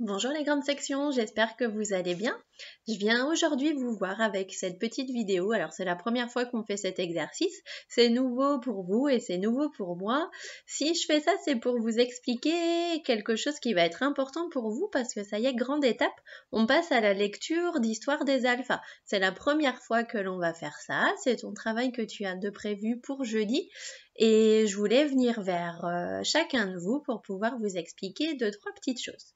Bonjour les grandes sections, j'espère que vous allez bien. Je viens aujourd'hui vous voir avec cette petite vidéo. Alors c'est la première fois qu'on fait cet exercice. C'est nouveau pour vous et c'est nouveau pour moi. Si je fais ça, c'est pour vous expliquer quelque chose qui va être important pour vous parce que ça y est, grande étape. On passe à la lecture d'histoire des alphas. C'est la première fois que l'on va faire ça. C'est ton travail que tu as de prévu pour jeudi. Et je voulais venir vers euh, chacun de vous pour pouvoir vous expliquer deux, trois petites choses.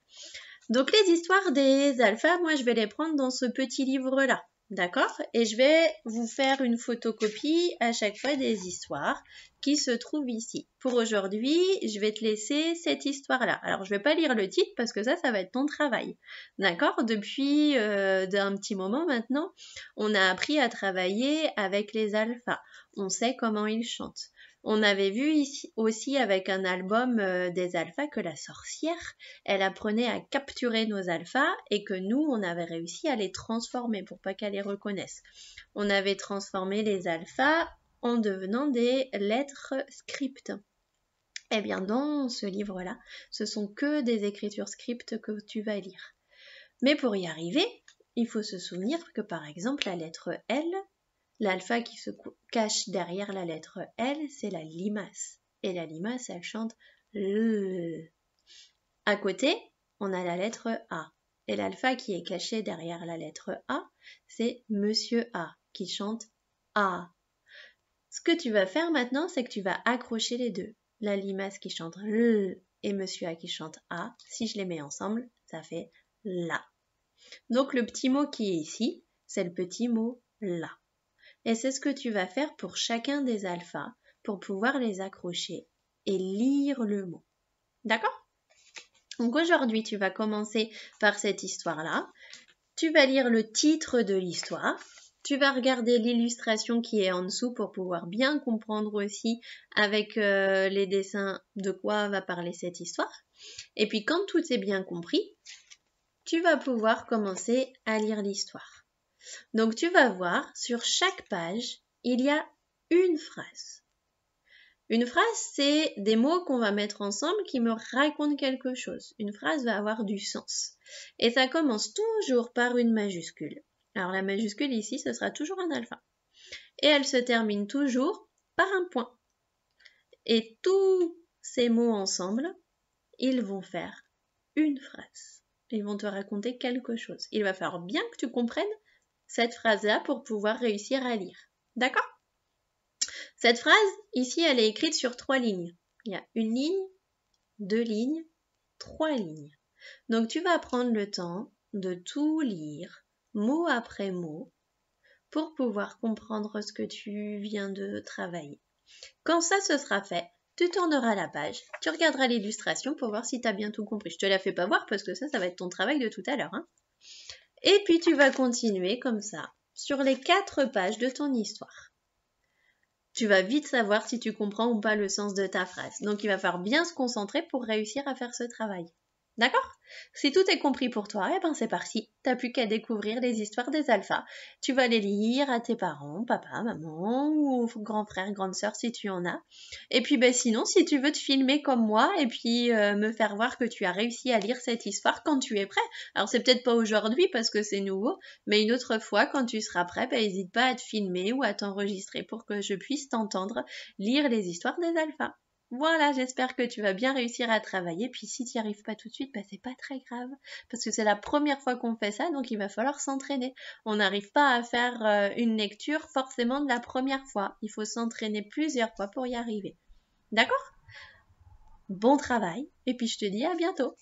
Donc les histoires des alphas, moi je vais les prendre dans ce petit livre-là. D'accord Et je vais vous faire une photocopie à chaque fois des histoires qui se trouvent ici. Pour aujourd'hui, je vais te laisser cette histoire-là. Alors, je ne vais pas lire le titre parce que ça, ça va être ton travail. D'accord Depuis euh, un petit moment maintenant, on a appris à travailler avec les alphas. On sait comment ils chantent. On avait vu ici aussi avec un album euh, des alphas que la sorcière, elle apprenait à capturer nos alphas et que nous, on avait réussi à les transformer pour pas qu'elle les reconnaisse. On avait transformé les alphas en devenant des lettres scriptes. Eh bien, dans ce livre-là, ce sont que des écritures scriptes que tu vas lire. Mais pour y arriver, il faut se souvenir que par exemple la lettre L, L'alpha qui se cache derrière la lettre L, c'est la limace. Et la limace, elle chante le. À côté, on a la lettre A. Et l'alpha qui est caché derrière la lettre A, c'est Monsieur A qui chante A. Ce que tu vas faire maintenant, c'est que tu vas accrocher les deux. La limace qui chante L et Monsieur A qui chante A. Si je les mets ensemble, ça fait LA. Donc le petit mot qui est ici, c'est le petit mot LA. Et c'est ce que tu vas faire pour chacun des alphas pour pouvoir les accrocher et lire le mot. D'accord Donc aujourd'hui, tu vas commencer par cette histoire-là. Tu vas lire le titre de l'histoire. Tu vas regarder l'illustration qui est en dessous pour pouvoir bien comprendre aussi avec euh, les dessins de quoi va parler cette histoire. Et puis quand tout est bien compris, tu vas pouvoir commencer à lire l'histoire. Donc tu vas voir, sur chaque page, il y a une phrase. Une phrase, c'est des mots qu'on va mettre ensemble qui me racontent quelque chose. Une phrase va avoir du sens. Et ça commence toujours par une majuscule. Alors la majuscule ici, ce sera toujours un alpha. Et elle se termine toujours par un point. Et tous ces mots ensemble, ils vont faire une phrase. Ils vont te raconter quelque chose. Il va falloir bien que tu comprennes cette phrase-là pour pouvoir réussir à lire. D'accord Cette phrase, ici, elle est écrite sur trois lignes. Il y a une ligne, deux lignes, trois lignes. Donc tu vas prendre le temps de tout lire, mot après mot, pour pouvoir comprendre ce que tu viens de travailler. Quand ça, ce sera fait, tu tourneras la page, tu regarderas l'illustration pour voir si tu as bien tout compris. Je te la fais pas voir parce que ça, ça va être ton travail de tout à l'heure. Hein et puis tu vas continuer comme ça sur les quatre pages de ton histoire. Tu vas vite savoir si tu comprends ou pas le sens de ta phrase. Donc il va falloir bien se concentrer pour réussir à faire ce travail. D'accord Si tout est compris pour toi, eh ben c'est parti. T'as plus qu'à découvrir les histoires des alphas. Tu vas les lire à tes parents, papa, maman, ou grand frère, grande soeur si tu en as. Et puis ben sinon, si tu veux te filmer comme moi et puis euh, me faire voir que tu as réussi à lire cette histoire quand tu es prêt. Alors c'est peut-être pas aujourd'hui parce que c'est nouveau, mais une autre fois quand tu seras prêt, ben n'hésite pas à te filmer ou à t'enregistrer pour que je puisse t'entendre lire les histoires des alphas. Voilà, j'espère que tu vas bien réussir à travailler. Puis si tu n'y arrives pas tout de suite, bah, c'est pas très grave. Parce que c'est la première fois qu'on fait ça, donc il va falloir s'entraîner. On n'arrive pas à faire euh, une lecture forcément de la première fois. Il faut s'entraîner plusieurs fois pour y arriver. D'accord Bon travail, et puis je te dis à bientôt